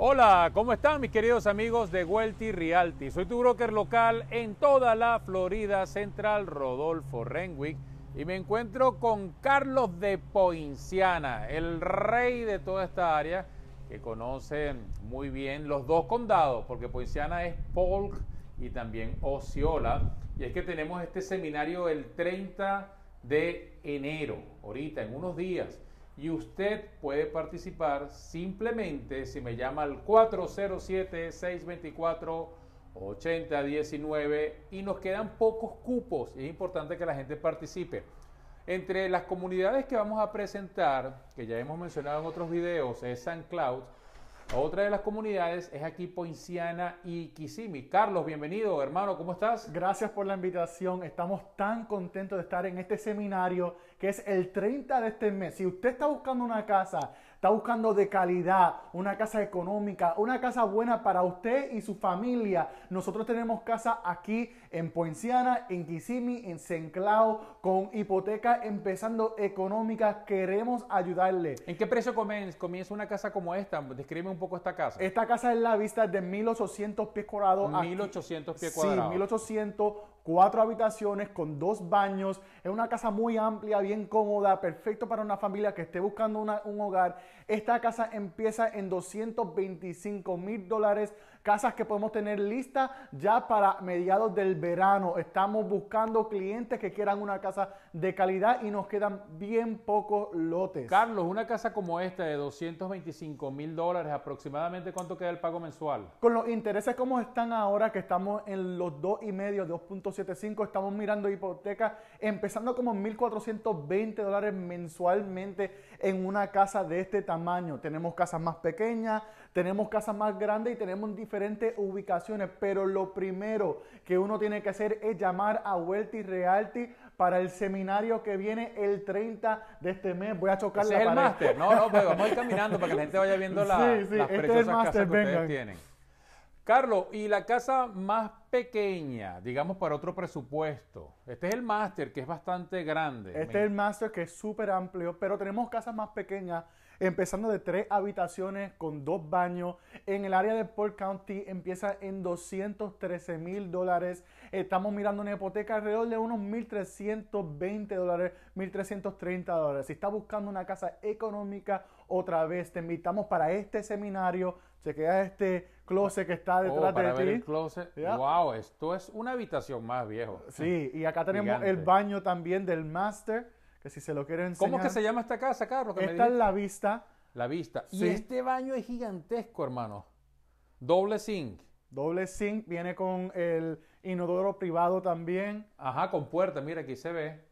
Hola, ¿cómo están mis queridos amigos de y Realty? Soy tu broker local en toda la Florida Central, Rodolfo Renwick, y me encuentro con Carlos de Poinciana, el rey de toda esta área, que conoce muy bien los dos condados, porque Poinciana es Polk y también Osceola, y es que tenemos este seminario el 30 de enero, ahorita, en unos días y usted puede participar simplemente si me llama al 407-624-8019 y nos quedan pocos cupos. Es importante que la gente participe. Entre las comunidades que vamos a presentar, que ya hemos mencionado en otros videos, es San Cloud, otra de las comunidades es aquí Poinciana y Kisimi. Carlos, bienvenido, hermano, ¿cómo estás? Gracias por la invitación. Estamos tan contentos de estar en este seminario que es el 30 de este mes. Si usted está buscando una casa, está buscando de calidad, una casa económica, una casa buena para usted y su familia, nosotros tenemos casa aquí en Poinciana, en Kissimmee, en Senclao, con hipoteca empezando económica. Queremos ayudarle. ¿En qué precio comienza una casa como esta? Describe un poco esta casa. Esta casa es la vista de 1800 pies cuadrados. 1800 pies cuadrados. Sí, 1800 cuatro habitaciones con dos baños, es una casa muy amplia, bien cómoda, perfecto para una familia que esté buscando un hogar. Esta casa empieza en 225 mil dólares, casas que podemos tener listas ya para mediados del verano. Estamos buscando clientes que quieran una casa de calidad y nos quedan bien pocos lotes. Carlos, una casa como esta de 225 mil dólares aproximadamente, ¿cuánto queda el pago mensual? Con los intereses como están ahora, que estamos en los 2,5, 2.5 Estamos mirando hipotecas empezando como 1.420 dólares mensualmente en una casa de este tamaño. Tenemos casas más pequeñas, tenemos casas más grandes y tenemos diferentes ubicaciones. Pero lo primero que uno tiene que hacer es llamar a Welty Realty para el seminario que viene el 30 de este mes. Voy a chocar el No, no, pues vamos a ir caminando para que la gente vaya viendo la, sí, las este preciosas que tienen. Carlos, y la casa más pequeña, digamos para otro presupuesto. Este es el máster que es bastante grande. Este es el máster que es súper amplio, pero tenemos casas más pequeñas empezando de tres habitaciones con dos baños. En el área de Port County empieza en 213 mil dólares. Estamos mirando una hipoteca alrededor de unos 1.320 dólares, 1.330 dólares. Si está buscando una casa económica, otra vez te invitamos para este seminario. Chequea este closet que está oh, detrás oh, para de ver El closet. Wow, esto es una habitación más viejo. Sí, y acá tenemos el baño también del master que si se lo quieren enseñar. ¿Cómo que se llama esta casa, Carlos? esta es la vista. La vista. Sí. Y este baño es gigantesco, hermano. Doble zinc. Doble zinc viene con el inodoro privado también. Ajá, con puerta, mira, aquí se ve.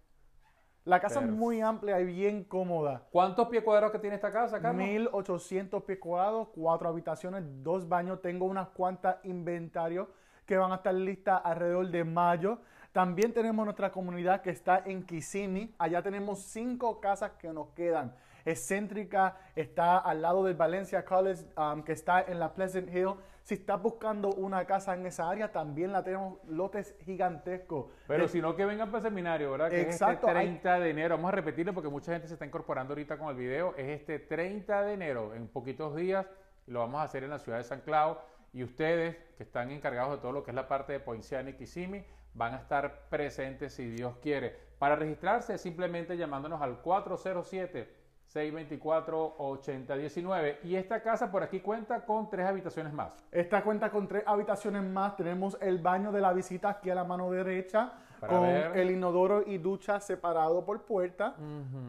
La casa es muy amplia y bien cómoda. ¿Cuántos pies cuadrados que tiene esta casa, Carlos? 1800 pies cuadrados, cuatro habitaciones, dos baños. Tengo unas cuantas inventarios que van a estar listas alrededor de mayo. También tenemos nuestra comunidad que está en Kissimmee. Allá tenemos cinco casas que nos quedan. Excéntrica está al lado del Valencia College, um, que está en la Pleasant Hill. Si estás buscando una casa en esa área, también la tenemos lotes gigantescos. Pero si no, que vengan para el seminario, ¿verdad? Este exacto. Es 30 de enero. Vamos a repetirlo porque mucha gente se está incorporando ahorita con el video. Es este 30 de enero, en poquitos días. Lo vamos a hacer en la ciudad de San Claudio y ustedes que están encargados de todo lo que es la parte de Poinciana y Kissimmee van a estar presentes si Dios quiere. Para registrarse simplemente llamándonos al 407-624-8019 y esta casa por aquí cuenta con tres habitaciones más. Esta cuenta con tres habitaciones más. Tenemos el baño de la visita aquí a la mano derecha. con el inodoro y ducha separado por puerta,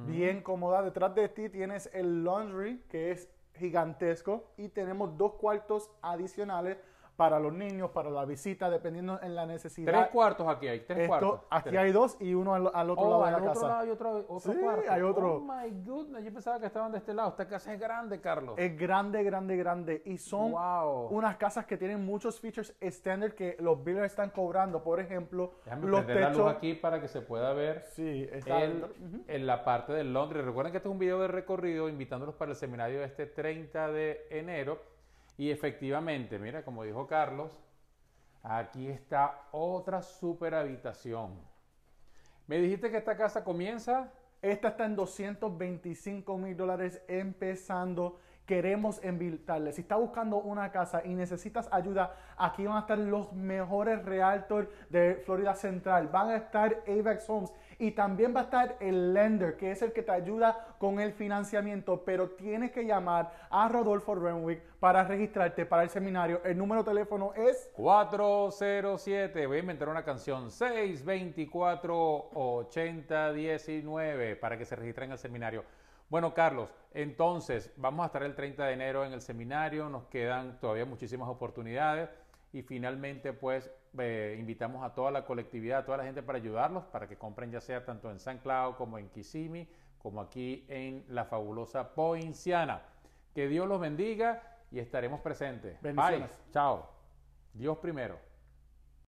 bien cómoda. Detrás de ti tienes el laundry, que es gigantesco y tenemos dos cuartos adicionales para los niños, para la visita, dependiendo en la necesidad. Tres cuartos aquí hay, tres cuartos. Aquí hay dos y uno al, otro oh, lado de la casa. Al otro lado hay otro, cuarto. Oh my goodness, yo pensaba que estaban de este lado. Esta casa es grande, Carlos. Es grande, grande, grande. Y son unas casas que tienen muchos features estándar que los builders están cobrando. Por ejemplo, los techos. la luz aquí para que se pueda ver sí, en la parte de Londres. Recuerden que este es un video de recorrido invitándolos para el seminario de este 30 de enero y efectivamente, mira, como dijo Carlos, aquí está otra habitación Me dijiste que esta casa comienza. Esta está en 225 mil dólares empezando queremos invitarle. Si estás buscando una casa y necesitas ayuda, aquí van a estar los mejores realtors de Florida Central. Van a estar Avex Homes y también va a estar el lender, que es el que te ayuda con el financiamiento. Pero tienes que llamar a Rodolfo Renwick para registrarte para el seminario. El número de teléfono es 407. Voy a inventar una canción 624 8019 para que se registren al seminario. Bueno, Carlos, entonces vamos a estar el 30 de enero en el seminario, nos quedan todavía muchísimas oportunidades y finalmente pues eh, invitamos a toda la colectividad, a toda la gente para ayudarlos, para que compren ya sea tanto en San Claudio como en Kissimmee, como aquí en la fabulosa Poinciana. Que Dios los bendiga y estaremos presentes. Bendiciones. Chao. Dios primero.